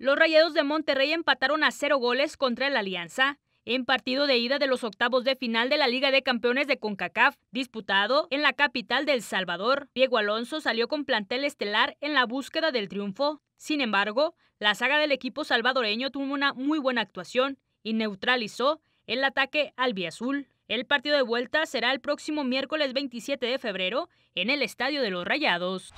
Los Rayados de Monterrey empataron a cero goles contra el Alianza en partido de ida de los octavos de final de la Liga de Campeones de CONCACAF, disputado en la capital del Salvador. Diego Alonso salió con plantel estelar en la búsqueda del triunfo. Sin embargo, la saga del equipo salvadoreño tuvo una muy buena actuación y neutralizó el ataque al Azul. El partido de vuelta será el próximo miércoles 27 de febrero en el Estadio de los Rayados.